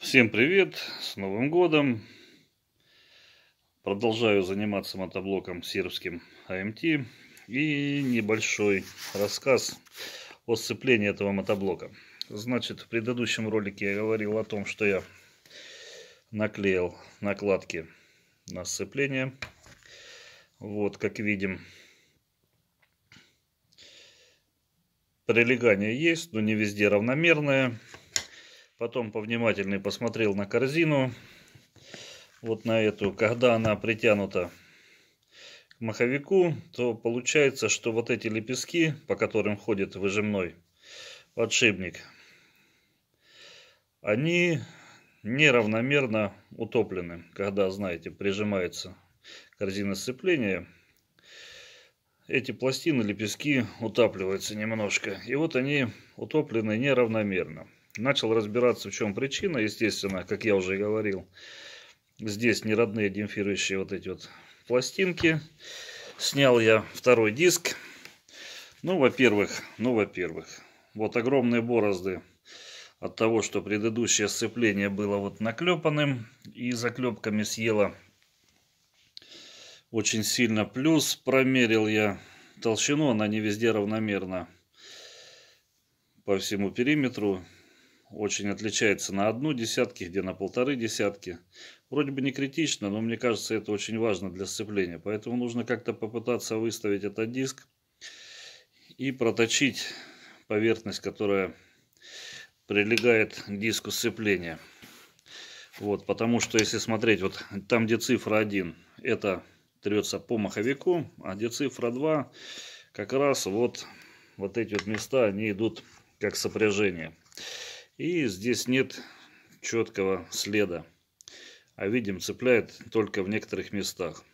Всем привет, с Новым Годом! Продолжаю заниматься мотоблоком сербским АМТ и небольшой рассказ о сцеплении этого мотоблока. Значит, в предыдущем ролике я говорил о том, что я наклеил накладки на сцепление. Вот, как видим, прилегание есть, но не везде равномерное. Потом повнимательнее посмотрел на корзину. Вот на эту. Когда она притянута к маховику, то получается, что вот эти лепестки, по которым ходит выжимной подшипник, они неравномерно утоплены, когда, знаете, прижимается корзина сцепления. Эти пластины, лепестки утапливаются немножко. И вот они утоплены неравномерно. Начал разбираться, в чем причина, естественно, как я уже говорил. Здесь не родные демпфирующие вот эти вот пластинки. Снял я второй диск. Ну, во-первых, ну, во-первых, вот огромные борозды от того, что предыдущее сцепление было вот наклепанным и заклепками съело очень сильно. Плюс промерил я толщину, она не везде равномерна по всему периметру очень отличается на одну десятки, где на полторы десятки. Вроде бы не критично, но мне кажется это очень важно для сцепления. Поэтому нужно как-то попытаться выставить этот диск и проточить поверхность, которая прилегает к диску сцепления. Вот, потому что если смотреть, вот там где цифра 1, это трется по маховику, а где цифра 2, как раз вот, вот эти вот места, они идут как сопряжение. И здесь нет четкого следа. А видим, цепляет только в некоторых местах.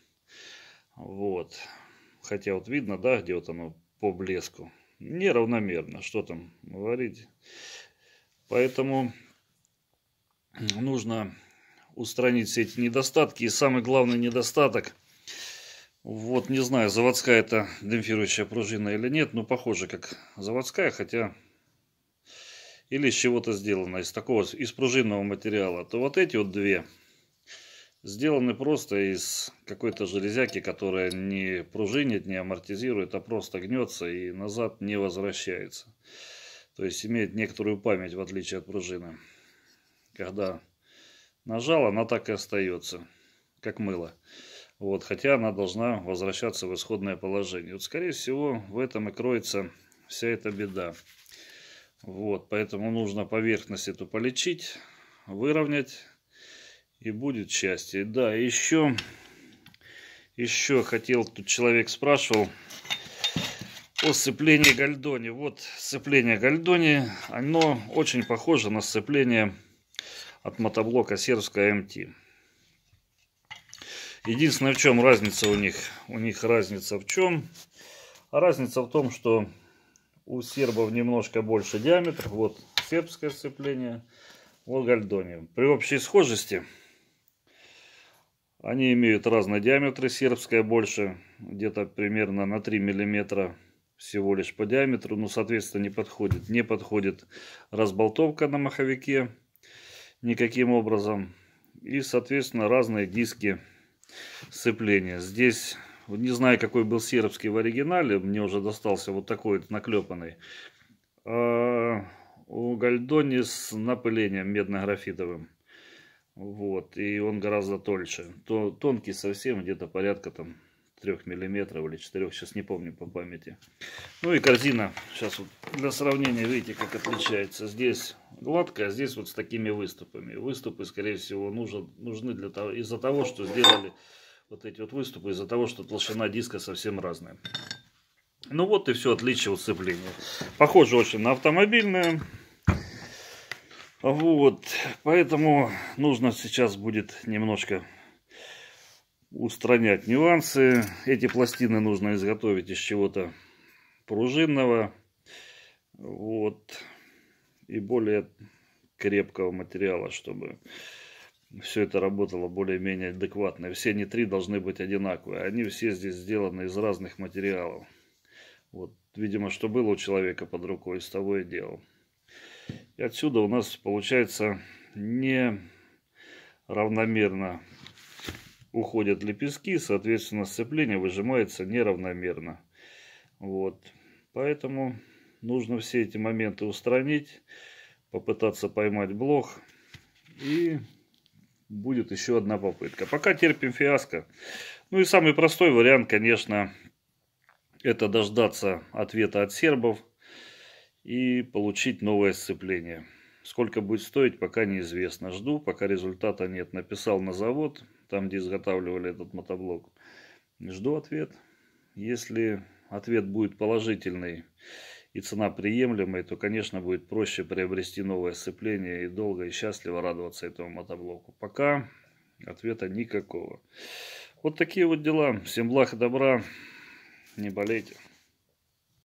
Вот. Хотя вот видно, да, где вот оно по блеску. Неравномерно, что там говорить. Поэтому нужно устранить все эти недостатки. И самый главный недостаток, вот не знаю, заводская это демпфирующая пружина или нет, но похоже как заводская, хотя или из чего-то сделано, из такого, из пружинного материала, то вот эти вот две сделаны просто из какой-то железяки, которая не пружинит, не амортизирует, а просто гнется и назад не возвращается. То есть имеет некоторую память, в отличие от пружины. Когда нажал, она так и остается, как мыло. Вот, хотя она должна возвращаться в исходное положение. Вот, скорее всего, в этом и кроется вся эта беда. Вот, поэтому нужно поверхность эту полечить, выровнять, и будет счастье. Да, еще, еще хотел, тут человек спрашивал о сцеплении гальдони. Вот сцепление гальдони, оно очень похоже на сцепление от мотоблока сербская МТ. Единственное, в чем разница у них? У них разница в чем? А разница в том, что у сербов немножко больше диаметр. Вот сербское сцепление. Вот гальдония. При общей схожести они имеют разные диаметры. Сербская больше где-то примерно на 3 миллиметра всего лишь по диаметру, но ну, соответственно, не подходит. Не подходит разболтовка на маховике никаким образом. И, соответственно, разные диски сцепления. Здесь не знаю, какой был сербский в оригинале, мне уже достался вот такой вот наклепанный. А, у Гальдони с напылением медно-графитовым. Вот, и он гораздо тольше. То, тонкий совсем, где-то порядка там 3 миллиметров или 4, сейчас не помню по памяти. Ну и корзина, сейчас вот для сравнения, видите, как отличается. Здесь гладкая, здесь вот с такими выступами. Выступы, скорее всего, нужен, нужны для того, из-за того, что сделали вот эти вот выступы из-за того, что толщина диска совсем разная. Ну вот и все отличие у сцепления. Похоже очень на автомобильное. Вот, поэтому нужно сейчас будет немножко устранять нюансы. Эти пластины нужно изготовить из чего-то пружинного. Вот. И более крепкого материала, чтобы все это работало более-менее адекватно. все они три должны быть одинаковые. Они все здесь сделаны из разных материалов. Вот, видимо, что было у человека под рукой, с того и делал. И отсюда у нас получается не равномерно уходят лепестки, соответственно, сцепление выжимается неравномерно. Вот. Поэтому нужно все эти моменты устранить, попытаться поймать блок и будет еще одна попытка. Пока терпим фиаско. Ну и самый простой вариант, конечно, это дождаться ответа от сербов и получить новое сцепление. Сколько будет стоить, пока неизвестно. Жду, пока результата нет. Написал на завод, там, где изготавливали этот мотоблок. Жду ответ. Если ответ будет положительный и цена приемлемая, то, конечно, будет проще приобрести новое сцепление и долго и счастливо радоваться этому мотоблоку. Пока ответа никакого. Вот такие вот дела. Всем благ и добра. Не болейте.